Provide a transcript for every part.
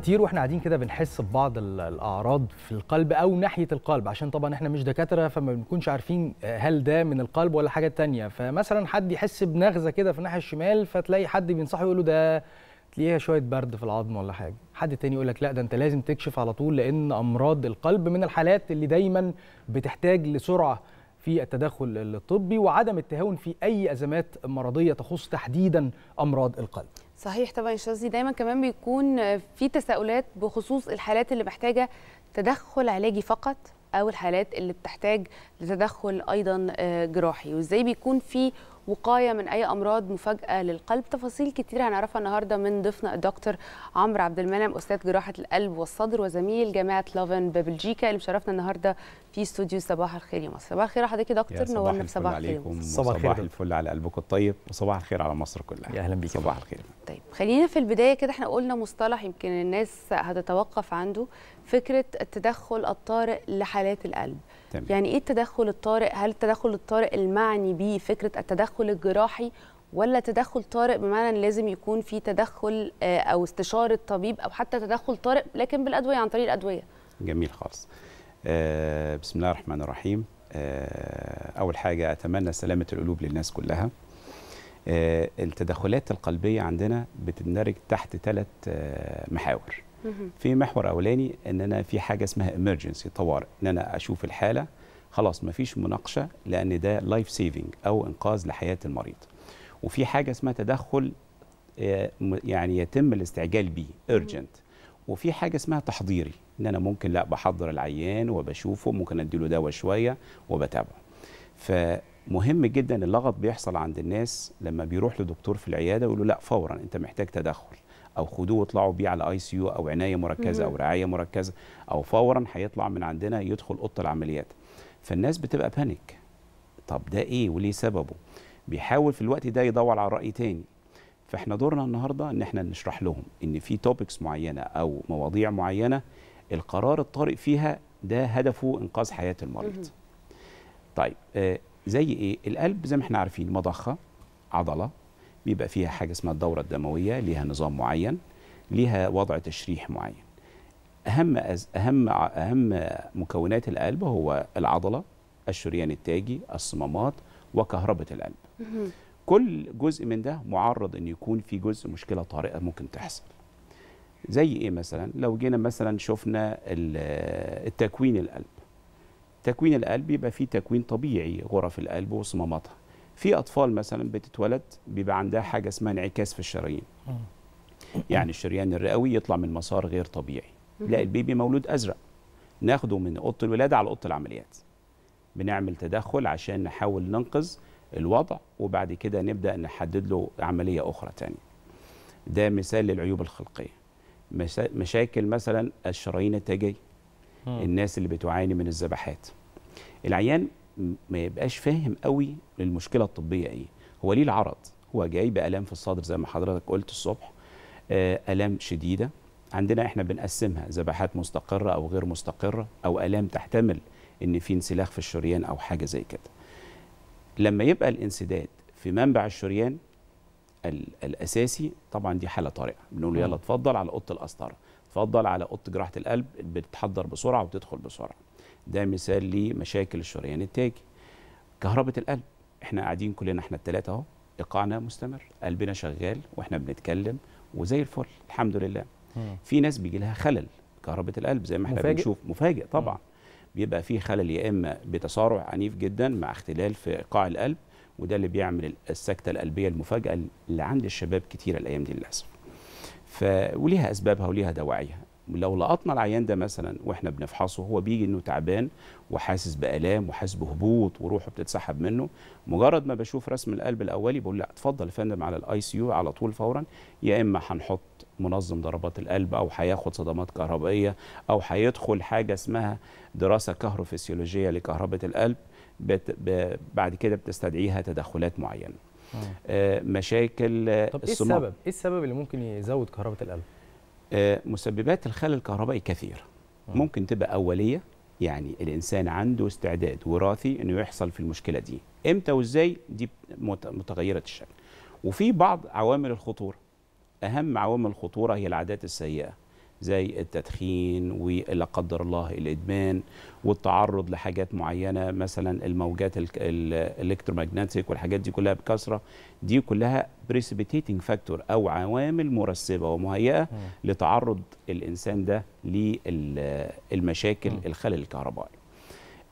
كتير واحنا قاعدين كده بنحس ببعض الاعراض في القلب او ناحيه القلب عشان طبعا احنا مش دكاتره فما بنكونش عارفين آه، هل ده من القلب ولا حاجه تانية فمثلا حد يحس بنغزه كده في الناحيه الشمال فتلاقي حد بينصحه يقول له ده تلاقيها شويه برد في العظم ولا حاجه حد تاني يقول لك لا ده انت لازم تكشف على طول لان امراض القلب من الحالات اللي دايما بتحتاج لسرعه في التدخل الطبي وعدم التهاون في اي ازمات مرضيه تخص تحديدا امراض القلب صحيح طبعا يا دايما كمان بيكون في تساؤلات بخصوص الحالات اللي محتاجه تدخل علاجي فقط او الحالات اللي بتحتاج لتدخل ايضا آه، جراحي وازاي بيكون في وقايه من اي امراض مفاجاه للقلب تفاصيل كتير هنعرفها النهارده من ضيفنا الدكتور عمرو عبد المنعم استاذ جراحه القلب والصدر وزميل جامعه لافن ببلجيكا اللي مشرفنا النهارده في استوديو صباح الخير يا مصر صباح الخير حضرتك يا دكتور نورنا في صباح الخير صباح الخير الفل على قلبكم الطيب وصباح الخير على مصر كلها يا اهلا بيك صباح الخير طيب خلينا في البدايه كده احنا قلنا مصطلح يمكن الناس هتتوقف عنده فكره التدخل الطارئ لحالات القلب تمام. يعني ايه التدخل الطارئ هل التدخل الطارئ المعني به فكره التدخل الجراحي ولا تدخل طارئ بمعنى لازم يكون في تدخل آه، او استشاره طبيب او حتى تدخل طارئ لكن بالادويه عن طريق الادويه جميل خالص آه بسم الله الرحمن الرحيم آه اول حاجه اتمنى سلامه القلوب للناس كلها آه التدخلات القلبيه عندنا بتندرج تحت ثلاث آه، محاور في محور اولاني ان انا في حاجه اسمها emergency طوارئ ان انا اشوف الحاله خلاص مفيش مناقشه لان ده لايف سيفنج او انقاذ لحياه المريض وفي حاجه اسمها تدخل آه، يعني يتم الاستعجال به urgent وفي حاجه اسمها تحضيري ان انا ممكن لا بحضر العيان وبشوفه ممكن اديله دواء شويه وبتابعه فمهم جدا اللغط بيحصل عند الناس لما بيروح لدكتور في العياده ويقول له لا فورا انت محتاج تدخل او خدوه واطلعوا بيه على اي سي يو او عنايه مركزه او رعايه مركزه او فورا هيطلع من عندنا يدخل اوضه العمليات فالناس بتبقى بانيك طب ده ايه وليه سببه بيحاول في الوقت ده يدور على راي تاني فاحنا دورنا النهارده ان احنا نشرح لهم ان في توبكس معينه او مواضيع معينه القرار الطارئ فيها ده هدفه انقاذ حياه المريض طيب آه زي ايه القلب زي ما احنا عارفين مضخه عضله بيبقى فيها حاجه اسمها الدوره الدمويه ليها نظام معين ليها وضع تشريح معين اهم أز اهم اهم مكونات القلب هو العضله الشريان التاجي الصمامات وكهربه القلب كل جزء من ده معرض ان يكون في جزء مشكله طارئه ممكن تحصل زي ايه مثلا لو جينا مثلا شفنا التكوين القلب تكوين القلب يبقى فيه تكوين طبيعي غرف القلب وصماماتها في اطفال مثلا بتتولد بيبقى عندها حاجه اسمها انعكاس في الشرايين يعني الشريان الرئوي يطلع من مسار غير طبيعي لا البيبي مولود ازرق ناخده من اوضه الولاده على اوضه العمليات بنعمل تدخل عشان نحاول ننقذ الوضع وبعد كده نبدا نحدد له عمليه اخرى تانية ده مثال للعيوب الخلقيه مشاكل مثلا الشرايين التاجيه الناس اللي بتعاني من الذبحات العيان ما يبقاش فاهم قوي المشكله الطبيه ايه هو ليه العرض هو جاي بالام في الصدر زي ما حضرتك قلت الصبح آه، الام شديده عندنا احنا بنقسمها ذبحات مستقره او غير مستقره او الام تحتمل ان في انسلاخ في الشريان او حاجه زي كده لما يبقى الانسداد في منبع الشريان الاساسي طبعا دي حاله طارئه بنقول يلا اتفضل على اوضه القسطره اتفضل على اوضه جراحه القلب بتتحضر بسرعه وبتدخل بسرعه ده مثال لمشاكل الشريان التاجي كهربة القلب احنا قاعدين كلنا احنا الثلاثة اهو ايقاعنا مستمر قلبنا شغال واحنا بنتكلم وزي الفل الحمد لله مم. في ناس بيجي لها خلل كهربة القلب زي ما احنا مفاجئ. بنشوف مفاجئ طبعا مم. بيبقى فيه خلل يا اما بتسارع عنيف جدا مع اختلال في ايقاع القلب وده اللي بيعمل السكته القلبيه المفاجئه اللي عند الشباب كتير الايام دي للاسف ف... وليها اسبابها وليها دواعيها لو لقطنا العيان ده مثلا واحنا بنفحصه هو بيجي انه تعبان وحاسس بالام وحاسس بهبوط وروحه بتتسحب منه مجرد ما بشوف رسم القلب الاولي بقول لا اتفضل يا فندم على الاي سي يو على طول فورا يا اما هنحط منظم ضربات القلب او هياخد صدمات كهربائيه او هيدخل حاجه اسمها دراسه كهروفسيولوجيه لكهربه القلب بعد كده بتستدعيها تدخلات معينه آه. آه، مشاكل طب ايه السبب ايه السبب اللي ممكن يزود كهربه القلب آه، مسببات الخلل الكهربائي كثيرة آه. ممكن تبقى أولية يعني الإنسان عنده استعداد وراثي أنه يحصل في المشكلة دي إمتى وإزاي دي متغيرة الشكل وفي بعض عوامل الخطورة أهم عوامل الخطورة هي العادات السيئة زي التدخين ولا قدر الله الادمان والتعرض لحاجات معينه مثلا الموجات الالكتروماجنتيك والحاجات دي كلها بكثره دي كلها بريسبيتيتنج فاكتور او عوامل مرسبه ومهيئه م. لتعرض الانسان ده للمشاكل الخلل الكهربائي.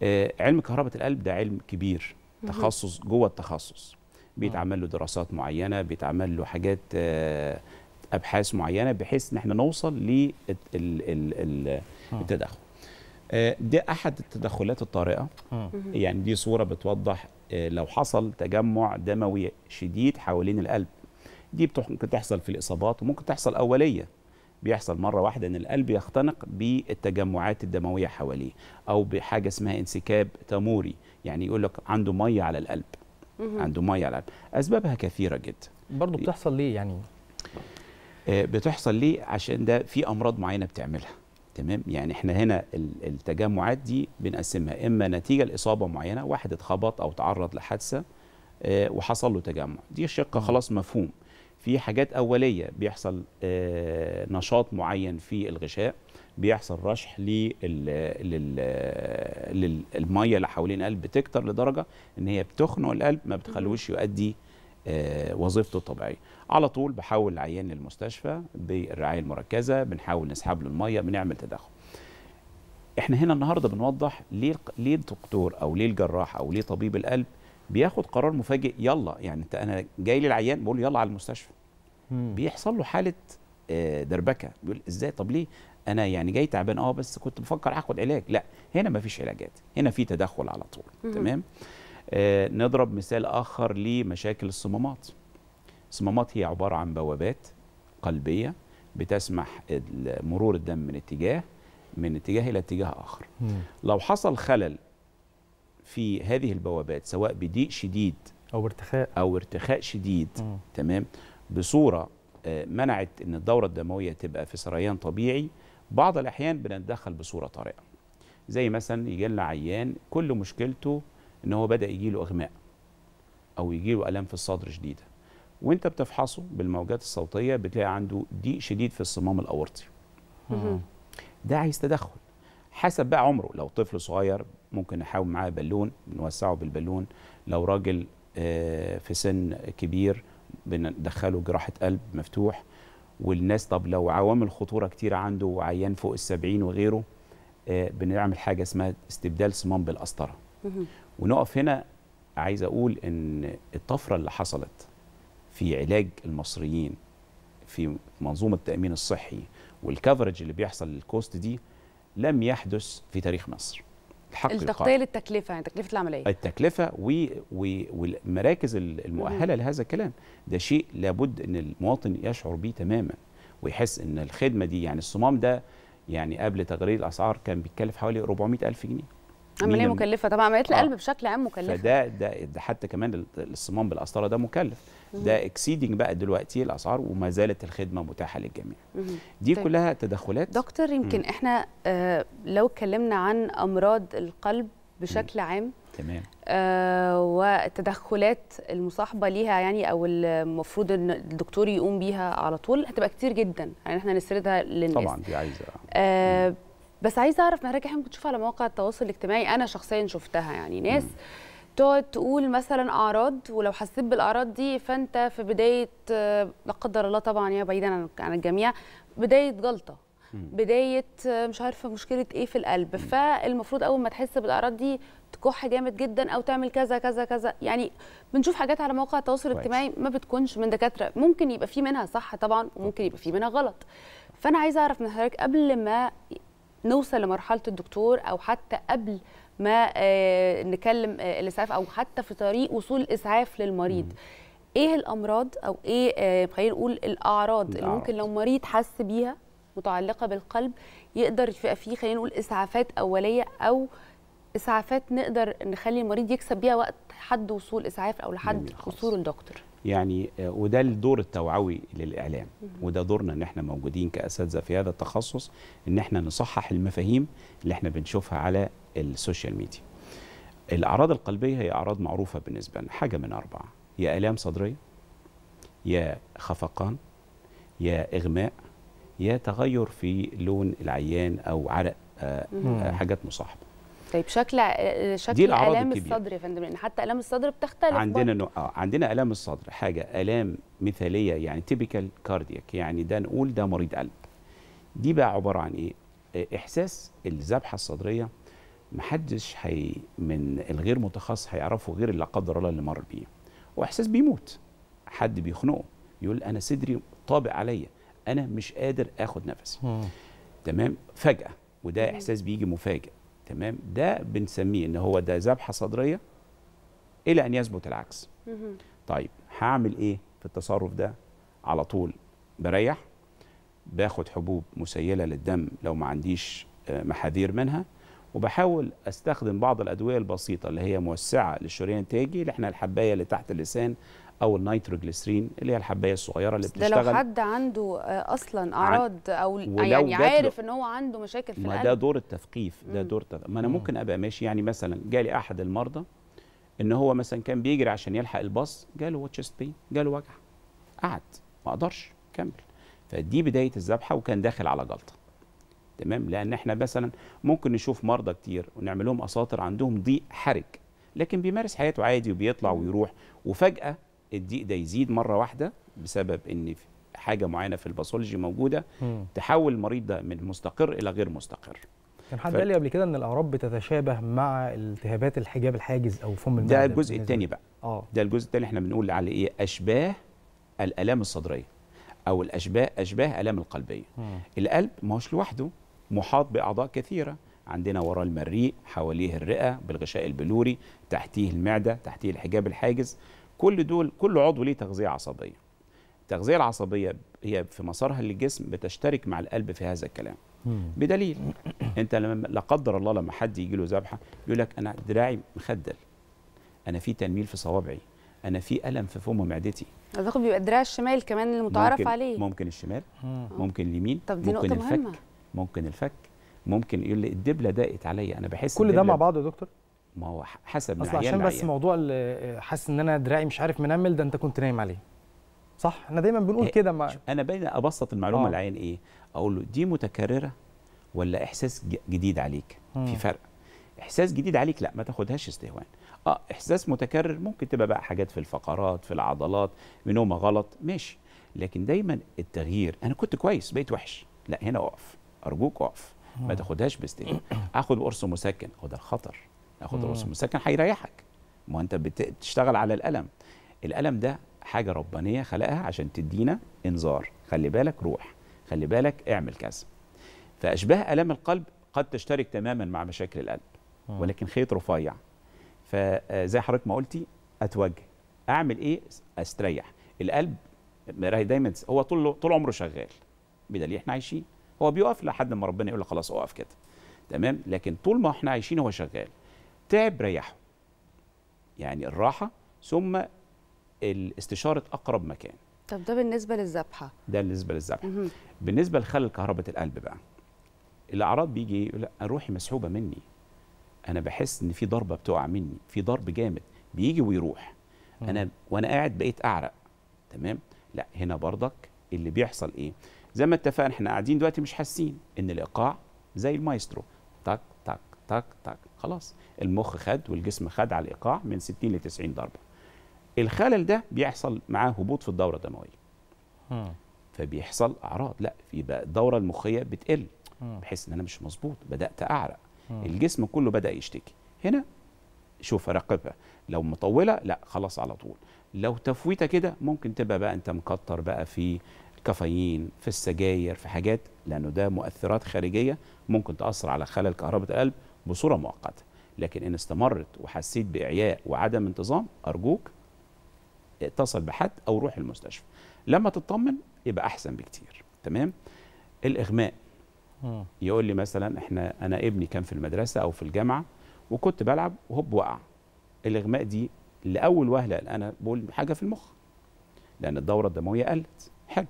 آه، علم كهرباء القلب ده علم كبير تخصص جوه التخصص بيتعمل له دراسات معينه بيتعمل له حاجات آه، ابحاث معينه بحيث ان احنا نوصل للتدخل آه. ده آه، احد التدخلات الطارئه آه. يعني دي صوره بتوضح لو حصل تجمع دموي شديد حوالين القلب دي ممكن تحصل في الاصابات وممكن تحصل اوليه بيحصل مره واحده ان القلب يختنق بالتجمعات الدمويه حواليه او بحاجه اسمها انسكاب تموري يعني يقول لك عنده ميه على القلب عنده ميه على القلب اسبابها كثيره جدا برضه بتحصل ليه يعني آه، بتحصل ليه عشان ده في امراض معينه بتعملها تمام يعني احنا هنا التجمعات دي بنقسمها اما نتيجه لاصابه معينه واحد اتخبط او تعرض لحادثه آه، وحصل له تجمع دي شقه خلاص مفهوم في حاجات اوليه بيحصل آه، نشاط معين في الغشاء بيحصل رشح للميه اللي حوالين القلب بتكتر لدرجه ان هي بتخنق القلب ما بتخلوش يؤدي آه، وظيفته الطبيعيه على طول بحول العيان للمستشفى بالرعايه المركزه بنحاول نسحب له الميه بنعمل تدخل احنا هنا النهارده بنوضح ليه ليه الدكتور او ليه الجراح او ليه طبيب القلب بياخد قرار مفاجئ يلا يعني انت انا جاي لي العيان بقول يلا على المستشفى بيحصل له حاله آه، دربكه بيقول ازاي طب ليه انا يعني جاي تعبان اه بس كنت بفكر اخد علاج لا هنا مفيش علاجات هنا في تدخل على طول تمام آه، نضرب مثال آخر لمشاكل الصمامات الصمامات هي عبارة عن بوابات قلبية بتسمح مرور الدم من اتجاه من اتجاه إلى اتجاه آخر لو حصل خلل في هذه البوابات سواء بضيق شديد أو ارتخاء أو ارتخاء شديد م. تمام بصورة آه، منعت أن الدورة الدموية تبقى في سريان طبيعي بعض الأحيان بنتدخل بصورة طارئة زي مثلا يجي لنا عيان كل مشكلته ان هو بدا يجي له اغماء او يجي له الام في الصدر شديده وانت بتفحصه بالموجات الصوتيه بتلاقي عنده ضيق شديد في الصمام الاورطي ده عايز تدخل حسب بقى عمره لو طفل صغير ممكن نحاول معاه بالون نوسعه بالبالون لو راجل آه، في سن كبير بندخله جراحه قلب مفتوح والناس طب لو عوامل خطوره كتير عنده وعيان فوق السبعين وغيره آه، بنعمل حاجه اسمها استبدال صمام بالقسطره ونقف هنا عايز اقول ان الطفره اللي حصلت في علاج المصريين في منظومه التامين الصحي والكفرج اللي بيحصل للكوست دي لم يحدث في تاريخ مصر الحق التغطيه للتكلفه يعني تكلفه العمليه التكلفه و... و... والمراكز المؤهله مم. لهذا الكلام ده شيء لابد ان المواطن يشعر به تماما ويحس ان الخدمه دي يعني الصمام ده يعني قبل تغرير الاسعار كان بيتكلف حوالي 400 الف جنيه عمليه مكلفه طبعا عمليه القلب آه. بشكل عام مكلفه فده ده, ده حتى كمان الصمام بالقسطره ده مكلف مم. ده اكسيدنج بقى دلوقتي الاسعار وما زالت الخدمه متاحه للجميع مم. دي طيب. كلها تدخلات دكتور يمكن مم. احنا آه لو اتكلمنا عن امراض القلب بشكل مم. عام تمام آه والتدخلات المصاحبه ليها يعني او المفروض ان الدكتور يقوم بيها على طول هتبقى كتير جدا يعني احنا نسردها للناس طبعا دي عايزه آه بس عايزه اعرف مهرجة احنا بنشوف على مواقع التواصل الاجتماعي انا شخصيا شفتها يعني ناس تقعد تقول مثلا اعراض ولو حسيت بالاعراض دي فانت في بدايه لا قدر الله طبعا يا بعيدا عن الجميع بدايه جلطه بدايه مش عارفه مشكله ايه في القلب فالمفروض اول ما تحس بالاعراض دي تكح جامد جدا او تعمل كذا كذا كذا يعني بنشوف حاجات على مواقع التواصل الاجتماعي ما بتكونش من دكاتره ممكن يبقى في منها صح طبعا وممكن يبقى في منها غلط فانا عايزه اعرف من حضرتك قبل ما نوصل لمرحله الدكتور او حتى قبل ما آه، نكلم آه، الاسعاف او حتى في طريق وصول الاسعاف للمريض ايه الامراض او ايه آه، خلينا نقول الاعراض اللي ممكن لو مريض حس بيها متعلقه بالقلب يقدر يبقى فيه خلينا نقول اسعافات اوليه او اسعافات نقدر نخلي المريض يكسب بيها وقت حد وصول اسعاف او لحد وصول الدكتور يعني آه، وده الدور التوعوي للاعلام وده دورنا ان احنا موجودين كاساتذه في هذا التخصص ان احنا نصحح المفاهيم اللي احنا بنشوفها على السوشيال ميديا الاعراض القلبيه هي اعراض معروفه بالنسبه لنا حاجه من اربعه يا الام صدريه يا خفقان يا اغماء يا تغير في لون العيان او عرق آه، آه، حاجات مصاحبه طيب شكل آه، شكل الام الصدر يا فندم لان حتى الام الصدر بتختلف عندنا نوع آه عندنا الام الصدر حاجه الام مثاليه يعني تيبيكال كاردياك يعني ده نقول ده مريض قلب دي بقى عباره عن ايه آه، احساس الذبحه الصدريه محدش حي من الغير متخصص هيعرفه غير اللي لا قدر الله اللي مر بيه هو احساس بيموت حد بيخنقه يقول انا صدري طابق عليا انا مش قادر اخد نفسي تمام فجاه وده احساس بيجي مفاجئ تمام ده بنسميه ان هو ده ذبحه صدريه الى ان يثبت العكس طيب هعمل ايه في التصرف ده على طول بريح باخد حبوب مسيله للدم لو ما عنديش آه، محاذير منها وبحاول استخدم بعض الادويه البسيطه اللي هي موسعه للشريان التاجي اللي احنا الحبايه اللي تحت اللسان او النيتروجليسرين اللي هي الحبايه الصغيره اللي بتشتغل ده لو حد عنده آه، اصلا اعراض او يعني عارف ان هو عنده مشاكل في ما القلب ده دور التثقيف ده دور التثقيف. ما انا ممكن ابقى ماشي يعني مثلا جالي احد المرضى ان هو مثلا كان بيجري عشان يلحق الباص جاله واتشست بين جاله وجع قعد ما اقدرش كمل فدي بدايه الذبحه وكان داخل على جلطه تمام لان احنا مثلا ممكن نشوف مرضى كتير ونعمل لهم اساطر عندهم ضيق حرج لكن بيمارس حياته عادي وبيطلع ويروح وفجاه الضيق ده يزيد مره واحده بسبب ان حاجه معينه في الباثولوجي موجوده م. تحول المريض ده من مستقر الى غير مستقر كان حد قال لي قبل كده ان الاعراض بتتشابه مع التهابات الحجاب الحاجز او فم المعده ده الجزء الثاني بقى اه ده الجزء الثاني احنا بنقول على ايه اشباه الالام الصدريه او الاشباه اشباه الام القلبيه م. القلب ما هوش لوحده محاط باعضاء كثيره عندنا وراه المريء حواليه الرئه بالغشاء البلوري تحتيه المعده تحتيه الحجاب الحاجز كل دول كل عضو ليه تغذيه عصبيه التغذيه العصبيه هي في مسارها للجسم بتشترك مع القلب في هذا الكلام بدليل انت لما لا قدر الله لما حد يجي له ذبحه يقول لك انا دراعي مخدل انا في تنميل في صوابعي انا في الم في فم معدتي اعتقد بيبقى الدراع الشمال كمان المتعارف ممكن عليه ممكن الشمال ممكن اليمين طب دي ممكن نقطة الفك مهمة. ممكن الفك ممكن يقول لي الدبله ضاقت عليا انا بحس كل ده مع بعض يا دكتور ما هو حسب اصل عشان بس العيان. موضوع حاسس ان انا دراعي مش عارف منمل ده انت كنت نايم عليه صح احنا دايما بنقول إيه، كده ما انا باين ابسط المعلومه العين آه. ايه اقول له دي متكرره ولا احساس جديد عليك مم. في فرق احساس جديد عليك لا ما تاخدهاش استهوان اه احساس متكرر ممكن تبقى بقى حاجات في الفقرات في العضلات منومه غلط ماشي لكن دايما التغيير انا كنت كويس بقيت وحش لا هنا اقف ارجوك اقف ما تاخدهاش باستهوان اخد قرص مسكن هو ده الخطر ناخد رؤوس مسكن هيريحك ما انت بتشتغل على الالم الالم ده حاجه ربانيه خلقها عشان تدينا انذار خلي بالك روح خلي بالك اعمل كذا فاشباه الام القلب قد تشترك تماما مع مشاكل القلب ولكن خيط رفيع فزي آه، حضرتك ما قلتي اتوجه اعمل ايه استريح القلب دايما هو طول طول عمره شغال بدليل احنا عايشين هو بيقف لحد ما ربنا يقول له خلاص اقف كده تمام لكن طول ما احنا عايشين هو شغال تعب ريحه يعني الراحه ثم استشاره اقرب مكان طب ده بالنسبه للذبحه ده بالنسبه للذبحه بالنسبه لخلل كهرباء القلب بقى الاعراض بيجي لا روحي مسحوبه مني انا بحس ان في ضربه بتقع مني في ضرب جامد بيجي ويروح مم. انا وانا قاعد بقيت اعرق تمام لا هنا برضك اللي بيحصل ايه زي ما اتفقنا احنا قاعدين دلوقتي مش حاسين ان الايقاع زي المايسترو تك تك تك تك خلاص المخ خد والجسم خد على الايقاع من 60 ل 90 ضربه الخلل ده بيحصل معاه هبوط في الدوره الدمويه فبيحصل اعراض لا في بقى الدوره المخيه بتقل بحيث ان انا مش مظبوط بدات اعرق الجسم كله بدا يشتكي هنا شوف راقبها لو مطوله لا خلاص على طول لو تفويته كده ممكن تبقى بقى انت مكتر بقى في الكافيين في السجاير في حاجات لانه ده مؤثرات خارجيه ممكن تاثر على خلل كهرباء القلب بصوره مؤقته لكن ان استمرت وحسيت باعياء وعدم انتظام ارجوك اتصل بحد او روح المستشفى لما تطمن يبقى احسن بكتير تمام الاغماء يقول لي مثلا احنا انا ابني كان في المدرسه او في الجامعه وكنت بلعب وهوب وقع الاغماء دي لاول وهله انا بقول حاجه في المخ لان الدوره الدمويه قلت حلو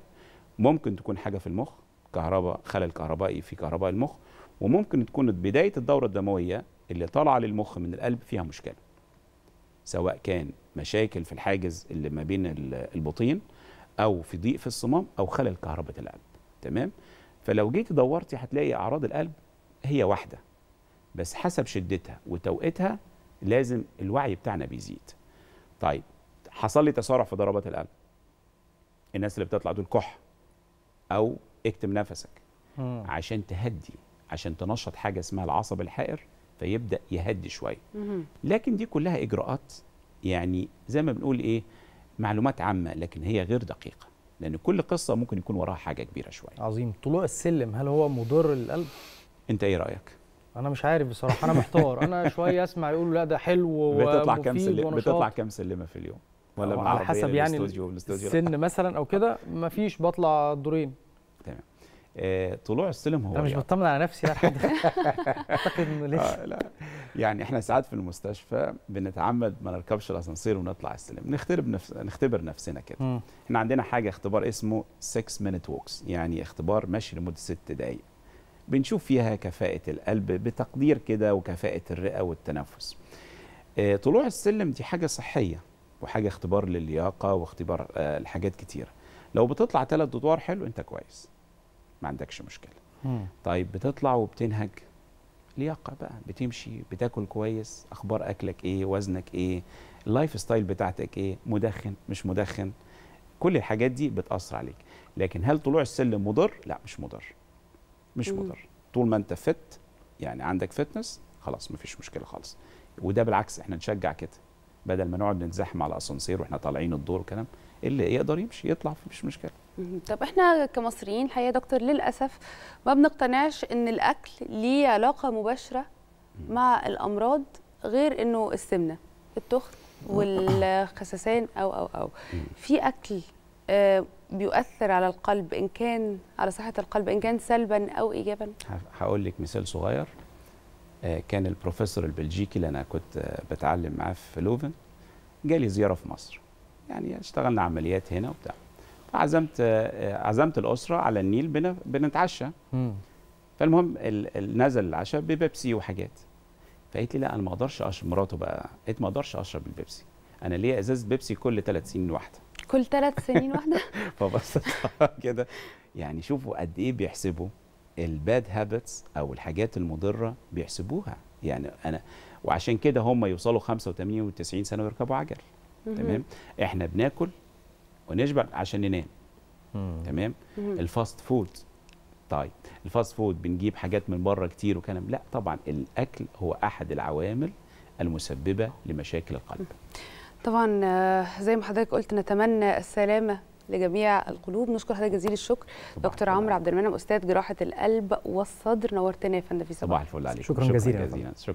ممكن تكون حاجه في المخ كهرباء خلل كهربائي في كهرباء المخ وممكن تكون بداية الدورة الدموية اللي طالعة للمخ من القلب فيها مشكلة سواء كان مشاكل في الحاجز اللي ما بين البطين أو في ضيق في الصمام أو خلل كهرباء القلب تمام فلو جيت دورتي هتلاقي أعراض القلب هي واحدة بس حسب شدتها وتوقيتها لازم الوعي بتاعنا بيزيد طيب حصل لي تسارع في ضربات القلب الناس اللي بتطلع دول كح او اكتم نفسك عشان تهدي عشان تنشط حاجه اسمها العصب الحائر فيبدا يهدي شويه لكن دي كلها اجراءات يعني زي ما بنقول ايه معلومات عامه لكن هي غير دقيقه لان كل قصه ممكن يكون وراها حاجه كبيره شويه عظيم طلوع السلم هل هو مضر للقلب انت ايه رايك انا مش عارف بصراحه انا محتار انا شويه اسمع يقولوا لا ده حلو بتطلع كام سلمه بتطلع كام سلمه في اليوم ولا على حسب يعني السن مثلا او كده مفيش بطلع دورين تمام آه، طلوع السلم هو انا مش بطمن يعني. على نفسي لحد اعتقد انه آه لا يعني احنا ساعات في المستشفى بنتعمد ما نركبش الاسانسير ونطلع السلم نختبر نفس نختبر نفسنا كده احنا عندنا حاجه اختبار اسمه 6 مينيت ووكس يعني اختبار مشي لمده 6 دقائق بنشوف فيها كفاءه القلب بتقدير كده وكفاءه الرئه والتنفس آه، طلوع السلم دي حاجه صحيه وحاجه اختبار للياقه واختبار الحاجات آه، لحاجات لو بتطلع ثلاث ادوار حلو انت كويس ما عندكش مشكله مم. طيب بتطلع وبتنهج لياقه بقى بتمشي بتاكل كويس اخبار اكلك ايه وزنك ايه اللايف ستايل بتاعتك ايه مدخن مش مدخن كل الحاجات دي بتاثر عليك لكن هل طلوع السلم مضر لا مش مضر مش مم. مضر طول ما انت فت يعني عندك فتنس خلاص مفيش مشكله خالص وده بالعكس احنا نشجع كده بدل ما نقعد نتزحم على اسانسير واحنا طالعين الدور وكلام اللي يقدر يمشي يطلع مفيش مشكله طب احنا كمصريين الحقيقه دكتور للاسف ما بنقتنعش ان الاكل ليه علاقه مباشره مع الامراض غير انه السمنه التخن والخسسان او او او في اكل آه، بيؤثر على القلب ان كان على صحه القلب ان كان سلبا او ايجابا هقول لك مثال صغير آه، كان البروفيسور البلجيكي اللي انا كنت آه، بتعلم معاه في لوفن جالي زياره في مصر يعني اشتغلنا عمليات هنا وبتاع فعزمت عزمت الاسره على النيل بنتعشى فالمهم نزل العشاء ببيبسي وحاجات فقالت لي لا انا ما اقدرش اشرب مراته بقى قالت ما اقدرش اشرب البيبسي انا ليا ازازه بيبسي كل ثلاث سنين واحده كل ثلاث سنين واحده فبصت كده يعني شوفوا قد ايه بيحسبوا الباد هابتس او الحاجات المضره بيحسبوها يعني انا وعشان كده هم يوصلوا 85 و90 سنه ويركبوا عجل تمام احنا بناكل ونشبع عشان ننام تمام الفاست فود طيب الفاست فود بنجيب حاجات من بره كتير وكلام لا طبعا الاكل هو احد العوامل المسببه لمشاكل القلب طبعا آه، زي ما حضرتك قلت نتمنى السلامه لجميع القلوب نشكر حضرتك جزيل الشكر دكتور عمرو عبد المنعم استاذ جراحه القلب والصدر نورتنا يا فندم في صباح الفل عليك شكرا, شكرا جزيلا, جزيلا.